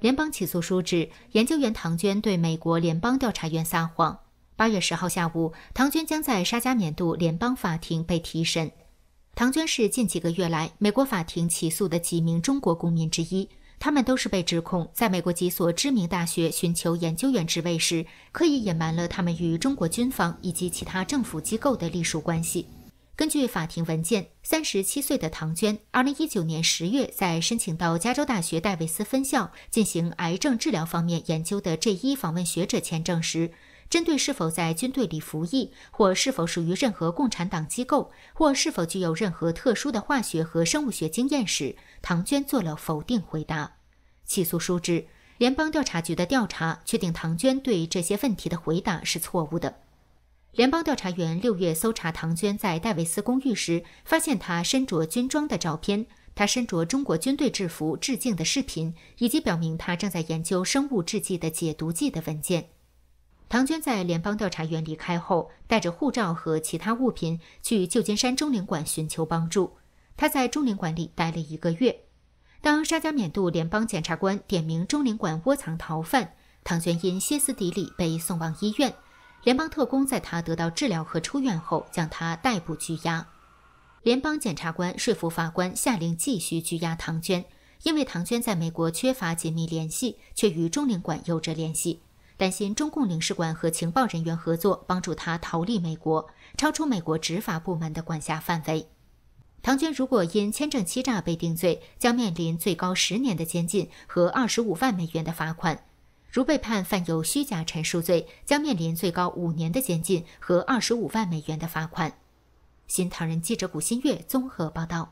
联邦起诉书指，研究员唐娟对美国联邦调查员撒谎。八月十号下午，唐娟将在沙加缅度联邦法庭被提审。唐娟是近几个月来美国法庭起诉的几名中国公民之一，他们都是被指控在美国几所知名大学寻求研究员职位时，刻意隐瞒了他们与中国军方以及其他政府机构的隶属关系。根据法庭文件，三十七岁的唐娟，二零一九年十月在申请到加州大学戴维斯分校进行癌症治疗方面研究的这一访问学者签证时，针对是否在军队里服役，或是否属于任何共产党机构，或是否具有任何特殊的化学和生物学经验时，唐娟做了否定回答。起诉书指联邦调查局的调查确定唐娟对这些问题的回答是错误的。联邦调查员六月搜查唐娟在戴维斯公寓时，发现她身着军装的照片，她身着中国军队制服致敬的视频，以及表明她正在研究生物制剂的解毒剂的文件。唐娟在联邦调查员离开后，带着护照和其他物品去旧金山中领馆寻求帮助。她在中领馆里待了一个月。当沙加缅度联邦检察官点名中领馆窝藏逃犯，唐娟因歇斯底里被送往医院。联邦特工在他得到治疗和出院后，将他逮捕拘押。联邦检察官说服法官下令继续拘押唐娟，因为唐娟在美国缺乏紧密联系，却与中领馆有着联系，担心中共领事馆和情报人员合作帮助他逃离美国，超出美国执法部门的管辖范围。唐娟如果因签证欺诈被定罪，将面临最高十年的监禁和二十五万美元的罚款。如被判犯有虚假陈述罪，将面临最高五年的监禁和二十五万美元的罚款。新唐人记者古新月综合报道。